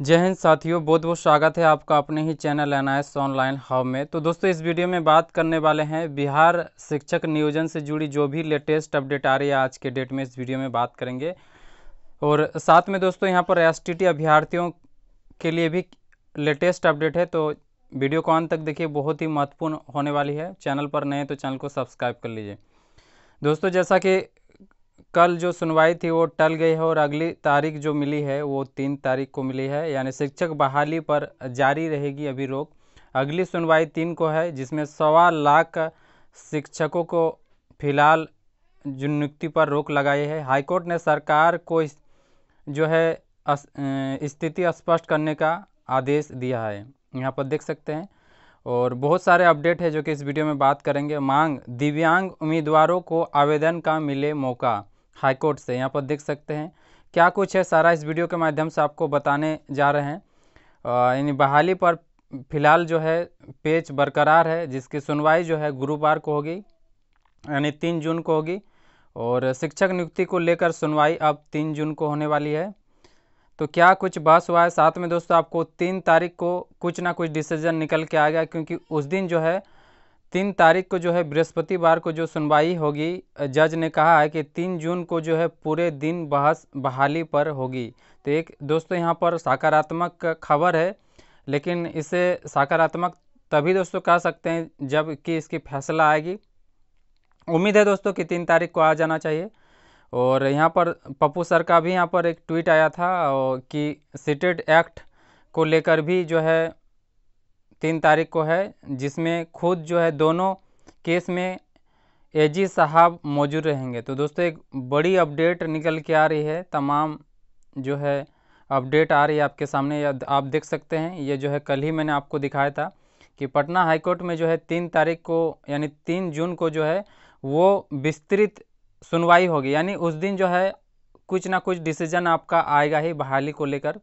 जय हिंद साथियों बहुत बहुत स्वागत है आपका अपने ही channel N I online hub में तो दोस्तों इस वीडियो में बात करने वाले हैं बिहार शिक्षक नियोजन से जुड़ी जो भी लेटेस्ट अपडेट आ रही है आज के डेट में इस वीडियो में बात करेंगे और साथ में दोस्तों यहाँ पर एस अभ्यर्थियों के लिए भी लेटेस्ट अपडेट है तो वीडियो को तक देखिए बहुत ही महत्वपूर्ण होने वाली है चैनल पर नए तो चैनल को सब्सक्राइब कर लीजिए दोस्तों जैसा कि कल जो सुनवाई थी वो टल गई है और अगली तारीख जो मिली है वो तीन तारीख को मिली है यानी शिक्षक बहाली पर जारी रहेगी अभी रोक अगली सुनवाई तीन को है जिसमें सवा लाख शिक्षकों को फिलहाल जो नियुक्ति पर रोक लगाई है हाईकोर्ट ने सरकार को जो है स्थिति स्पष्ट करने का आदेश दिया है यहाँ पर देख सकते हैं और बहुत सारे अपडेट है जो कि इस वीडियो में बात करेंगे मांग दिव्यांग उम्मीदवारों को आवेदन का मिले मौका हाई कोर्ट से यहाँ पर देख सकते हैं क्या कुछ है सारा इस वीडियो के माध्यम से आपको बताने जा रहे हैं यानी बहाली पर फिलहाल जो है पेच बरकरार है जिसकी सुनवाई जो है गुरुवार को होगी यानी तीन जून को होगी और शिक्षक नियुक्ति को लेकर सुनवाई अब तीन जून को होने वाली है तो क्या कुछ बहस हुआ है साथ में दोस्तों आपको तीन तारीख को कुछ ना कुछ डिसीजन निकल के आ गया क्योंकि उस दिन जो है तीन तारीख को जो है बृहस्पतिवार को जो सुनवाई होगी जज ने कहा है कि तीन जून को जो है पूरे दिन बहस बहाली पर होगी तो एक दोस्तों यहाँ पर सकारात्मक खबर है लेकिन इसे सकारात्मक तभी दोस्तों कह सकते हैं जब कि इसकी फैसला आएगी उम्मीद है दोस्तों कि तीन तारीख को आ जाना चाहिए और यहाँ पर पप्पू सर का भी यहाँ पर एक ट्वीट आया था कि सिटेड एक्ट को लेकर भी जो है तीन तारीख को है जिसमें खुद जो है दोनों केस में एजी साहब मौजूद रहेंगे तो दोस्तों एक बड़ी अपडेट निकल के आ रही है तमाम जो है अपडेट आ रही है आपके सामने आप देख सकते हैं ये जो है कल ही मैंने आपको दिखाया था कि पटना हाईकोर्ट में जो है तीन तारीख को यानी तीन जून को जो है वो विस्तृत सुनवाई होगी यानी उस दिन जो है कुछ ना कुछ डिसीजन आपका आएगा ही बहाली को लेकर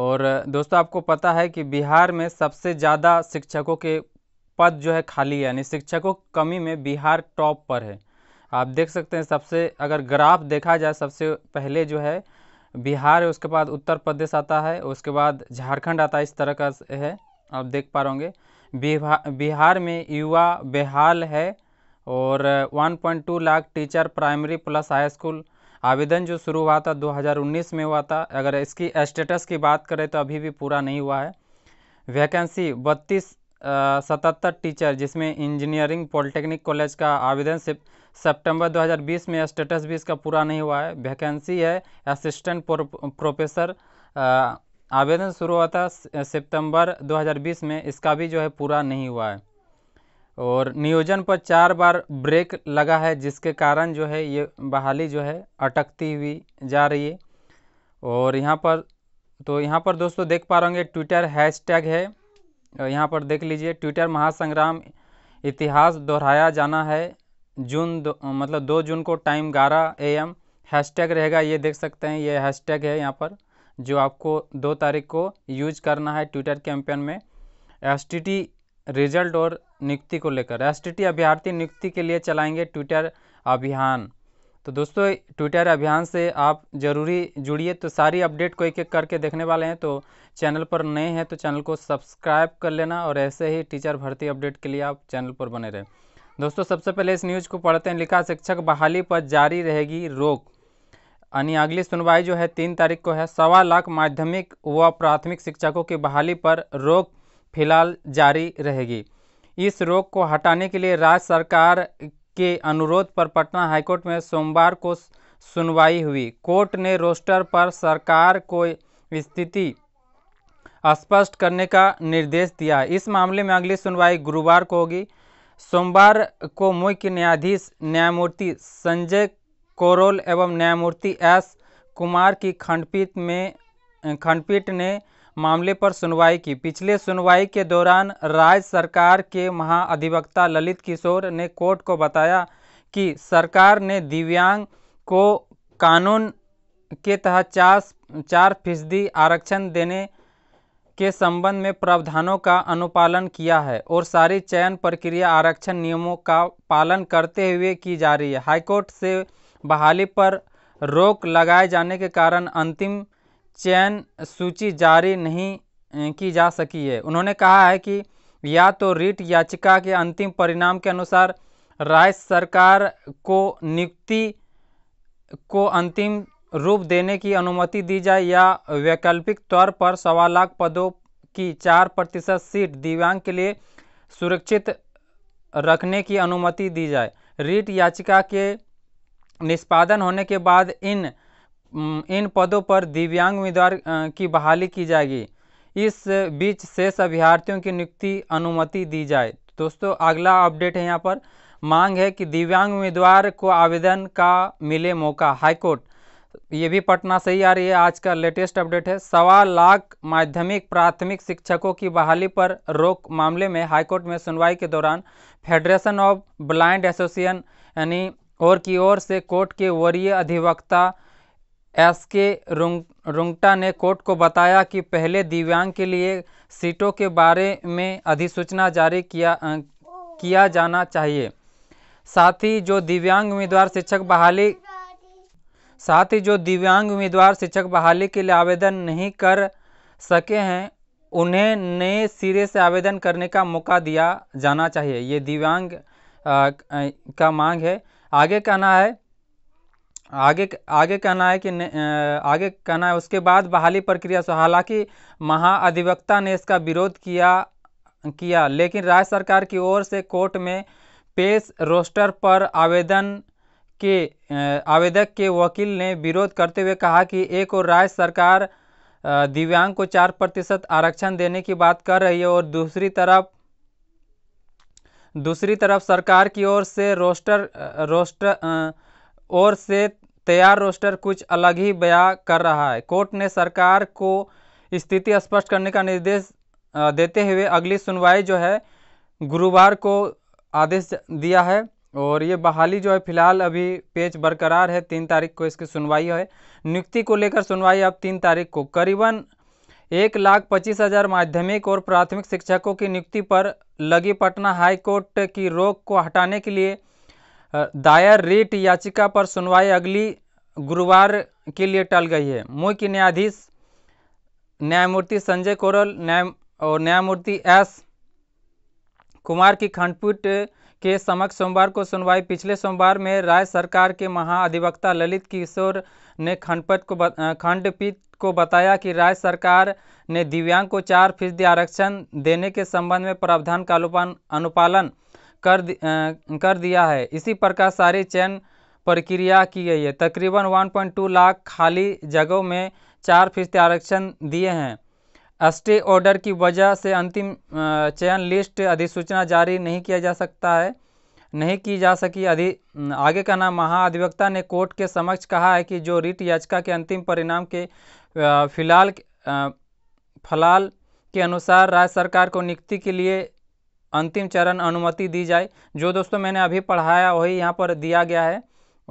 और दोस्तों आपको पता है कि बिहार में सबसे ज़्यादा शिक्षकों के पद जो है खाली है यानी शिक्षकों की कमी में बिहार टॉप पर है आप देख सकते हैं सबसे अगर ग्राफ देखा जाए सबसे पहले जो है बिहार है उसके बाद उत्तर प्रदेश आता है उसके बाद झारखंड आता है इस तरह का है आप देख पा रहोगे बिहार में युवा बेहाल है और 1.2 lakh teacher primary plus high school आवेदन जो शुरू हुआ था 2019 में हुआ था अगर इसकी स्टेटस की बात करें तो अभी भी पूरा नहीं हुआ है वैकेंसी बत्तीस सतहत्तर टीचर जिसमें इंजीनियरिंग पॉलिटेक्निक कॉलेज का आवेदन सिर्फ सितंबर 2020 में स्टेटस भी इसका पूरा नहीं हुआ है वैकेंसी है असिस्टेंट प्रोफेसर आवेदन शुरू हुआ था सितंबर 2020 में इसका भी जो है पूरा नहीं हुआ है और नियोजन पर चार बार ब्रेक लगा है जिसके कारण जो है ये बहाली जो है अटकती हुई जा रही है और यहाँ पर तो यहाँ पर दोस्तों देख पा रहे होंगे ट्विटर हैशटैग है यहाँ पर देख लीजिए ट्विटर महासंग्राम इतिहास दोहराया जाना है जून दो, मतलब दो जून को टाइम ग्यारह ए एम हैशटैग रहेगा ये देख सकते हैं ये हैशटैग है यहाँ पर जो आपको दो तारीख को यूज करना है ट्विटर कैंपेन में एस टी टी रिजल्ट और नियुक्ति को लेकर राष्ट्रीय अभ्यर्थी नियुक्ति के लिए चलाएंगे ट्विटर अभियान तो दोस्तों ट्विटर अभियान से आप जरूरी जुड़िए तो सारी अपडेट को एक एक करके देखने वाले हैं तो चैनल पर नए हैं तो चैनल को सब्सक्राइब कर लेना और ऐसे ही टीचर भर्ती अपडेट के लिए आप चैनल पर बने रहें दोस्तों सबसे पहले इस न्यूज़ को पढ़ते हैं लिखा शिक्षक बहाली पर जारी रहेगी रोक यानी अगली सुनवाई जो है तीन तारीख को है सवा लाख माध्यमिक व प्राथमिक शिक्षकों की बहाली पर रोक फिलहाल जारी रहेगी इस रोक को हटाने के लिए राज्य सरकार के अनुरोध पर पटना हाईकोर्ट में सोमवार को सुनवाई हुई कोर्ट ने रोस्टर पर सरकार को स्थिति स्पष्ट करने का निर्देश दिया इस मामले में अगली सुनवाई गुरुवार को होगी सोमवार को मुख्य न्यायाधीश न्यायमूर्ति संजय कोरोल एवं न्यायमूर्ति एस कुमार की खंडपीठ में खंडपीठ ने मामले पर सुनवाई की पिछले सुनवाई के दौरान राज्य सरकार के महाअधिवक्ता ललित किशोर ने कोर्ट को बताया कि सरकार ने दिव्यांग को कानून के तहत चार चार फीसदी आरक्षण देने के संबंध में प्रावधानों का अनुपालन किया है और सारी चयन प्रक्रिया आरक्षण नियमों का पालन करते हुए की जा रही है हाईकोर्ट से बहाली पर रोक लगाए जाने के कारण अंतिम चयन सूची जारी नहीं की जा सकी है उन्होंने कहा है कि या तो रीट याचिका के अंतिम परिणाम के अनुसार राज्य सरकार को नियुक्ति को अंतिम रूप देने की अनुमति दी जाए या वैकल्पिक तौर पर सवा लाख पदों की चार प्रतिशत सीट दिव्यांग के लिए सुरक्षित रखने की अनुमति दी जाए रीट याचिका के निष्पादन होने के बाद इन इन पदों पर दिव्यांग उम्मीदवार की बहाली की जाएगी इस बीच शेष अभ्यर्थियों की नियुक्ति अनुमति दी जाए दोस्तों अगला अपडेट है यहाँ पर मांग है कि दिव्यांग उम्मीदवार को आवेदन का मिले मौका हाईकोर्ट ये भी पटना से ही आ रही है आज का लेटेस्ट अपडेट है सवा लाख माध्यमिक प्राथमिक शिक्षकों की बहाली पर रोक मामले में हाईकोर्ट में सुनवाई के दौरान फेडरेशन ऑफ ब्लाइंड एसोसिएशन यानी और की ओर से कोर्ट के वरीय अधिवक्ता एस के रुंग रुंगटा ने कोर्ट को बताया कि पहले दिव्यांग के लिए सीटों के बारे में अधिसूचना जारी किया किया जाना चाहिए साथ ही जो दिव्यांग उम्मीदवार शिक्षक बहाली साथ ही जो दिव्यांग उम्मीदवार शिक्षक बहाली के लिए आवेदन नहीं कर सके हैं उन्हें नए सिरे से आवेदन करने का मौका दिया जाना चाहिए ये दिव्यांग आ, का मांग है आगे कहना है आगे आगे कहना है कि आगे कहना है उसके बाद बहाली प्रक्रिया से हालांकि महाअधिवक्ता ने इसका विरोध किया किया लेकिन राज्य सरकार की ओर से कोर्ट में पेश रोस्टर पर आवेदन के आवेदक के वकील ने विरोध करते हुए कहा कि एक और राज्य सरकार दिव्यांग को चार प्रतिशत आरक्षण देने की बात कर रही है और दूसरी तरफ दूसरी तरफ सरकार की ओर से रोस्टर रोस्टर ओर से तैयार रोस्टर कुछ अलग ही बयां कर रहा है कोर्ट ने सरकार को स्थिति स्पष्ट करने का निर्देश देते हुए अगली सुनवाई जो है गुरुवार को आदेश दिया है और ये बहाली जो है फिलहाल अभी पेज बरकरार है तीन तारीख को इसकी सुनवाई है नियुक्ति को लेकर सुनवाई अब तीन तारीख को करीबन एक लाख पच्चीस हज़ार माध्यमिक और प्राथमिक शिक्षकों की नियुक्ति पर लगी पटना हाई कोर्ट की रोक को हटाने के लिए दायर रिट याचिका पर सुनवाई अगली गुरुवार के लिए टल गई है मुख्य न्यायाधीश न्यायमूर्ति संजय कोरल न्याय और न्यायमूर्ति एस कुमार की खंडपीठ के समक्ष सोमवार को सुनवाई पिछले सोमवार में राज्य सरकार के महाअधिवक्ता ललित किशोर ने खंडपीठ को खंडपीठ को बताया कि राज्य सरकार ने दिव्यांग को चार फीसदी आरक्षण देने के संबंध में प्रावधान का अनुपालन कर दि, कर दिया है इसी प्रकार सारी चयन प्रक्रिया की गई है तकरीबन 1.2 लाख खाली जगहों में चार फीसदी आरक्षण दिए हैं स्टे ऑर्डर की वजह से अंतिम चयन लिस्ट अधिसूचना जारी नहीं किया जा सकता है नहीं की जा सकी अधि आगे नाम महाअधिवक्ता ने कोर्ट के समक्ष कहा है कि जो रिट याचिका के अंतिम परिणाम के फिलहाल फलाल के अनुसार राज्य सरकार को नियुक्ति के लिए अंतिम चरण अनुमति दी जाए जो दोस्तों मैंने अभी पढ़ाया वही यहाँ पर दिया गया है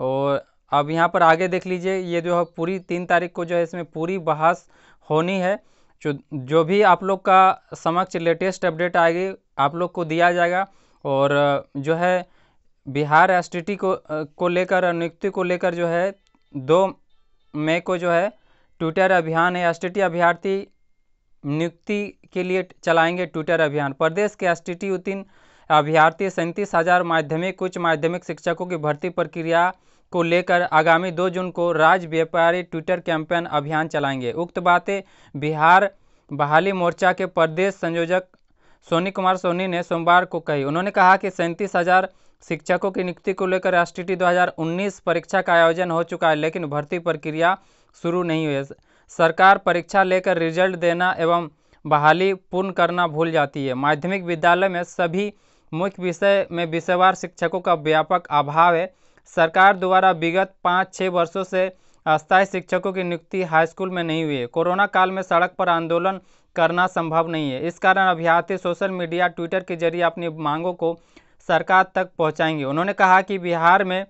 और अब यहाँ पर आगे देख लीजिए ये जो है पूरी तीन तारीख को जो है इसमें पूरी बहस होनी है जो जो भी आप लोग का समक्ष लेटेस्ट अपडेट आएगी आप लोग को दिया जाएगा और जो है बिहार एस को को लेकर नियुक्ति को लेकर जो है दो मई को जो है ट्विटर अभियान है एस टी अभ्यर्थी नियुक्ति के लिए चलाएंगे ट्विटर अभियान प्रदेश के एस टी अभ्यर्थी सैंतीस हज़ार माध्यमिक उच्च माध्यमिक शिक्षकों की भर्ती प्रक्रिया को लेकर आगामी दो जून को राज्य व्यापारी ट्विटर कैंपेन अभियान चलाएंगे उक्त बातें बिहार बहाली मोर्चा के प्रदेश संयोजक सोनी कुमार सोनी ने सोमवार को कही उन्होंने कहा कि सैंतीस हज़ार शिक्षकों की नियुक्ति को लेकर एस टी उन्नीस परीक्षा का आयोजन हो चुका है लेकिन भर्ती प्रक्रिया शुरू नहीं हुई है सरकार परीक्षा लेकर रिजल्ट देना एवं बहाली पूर्ण करना भूल जाती है माध्यमिक विद्यालय में सभी मुख्य विषय में विषयवार शिक्षकों का व्यापक अभाव है सरकार द्वारा विगत पाँच छः वर्षों से अस्थायी शिक्षकों की नियुक्ति हाईस्कूल में नहीं हुई है कोरोना काल में सड़क पर आंदोलन करना संभव नहीं है इस कारण अभ्यर्थी सोशल मीडिया ट्विटर के जरिए अपनी मांगों को सरकार तक पहुंचाएंगे उन्होंने कहा कि बिहार में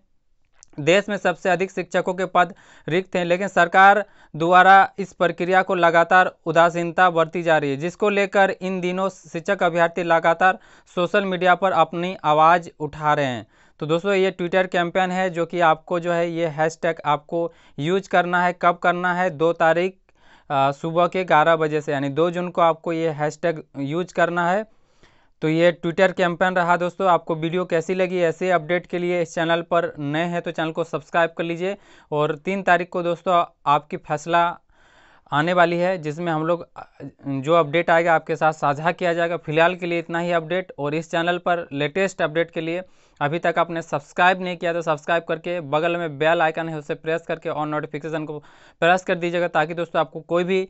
देश में सबसे अधिक शिक्षकों के पद रिक्त हैं लेकिन सरकार द्वारा इस प्रक्रिया को लगातार उदासीनता बरती जा रही है जिसको लेकर इन दिनों शिक्षक अभ्यर्थी लगातार सोशल मीडिया पर अपनी आवाज़ उठा रहे हैं तो दोस्तों ये ट्विटर कैंपेन है जो कि आपको जो है ये हैशटैग आपको यूज करना है कब करना है दो तारीख सुबह के ग्यारह बजे से यानी दो जून को आपको ये हैशटैग यूज करना है तो ये ट्विटर कैंपेन रहा दोस्तों आपको वीडियो कैसी लगी ऐसे अपडेट के लिए इस चैनल पर नए हैं तो चैनल को सब्सक्राइब कर लीजिए और तीन तारीख को दोस्तों आपकी फैसला आने वाली है जिसमें हम लोग जो अपडेट आएगा आपके साथ साझा किया जाएगा फिलहाल के लिए इतना ही अपडेट और इस चैनल पर लेटेस्ट अपडेट के लिए अभी तक आपने सब्सक्राइब नहीं किया तो सब्सक्राइब करके बगल में बेल आइकन है उसे प्रेस करके और नोटिफिकेशन को प्रेस कर दीजिएगा ताकि दोस्तों आपको कोई भी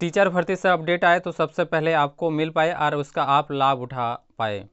टीचर भर्ती से अपडेट आए तो सबसे पहले आपको मिल पाए और उसका आप लाभ उठा पाए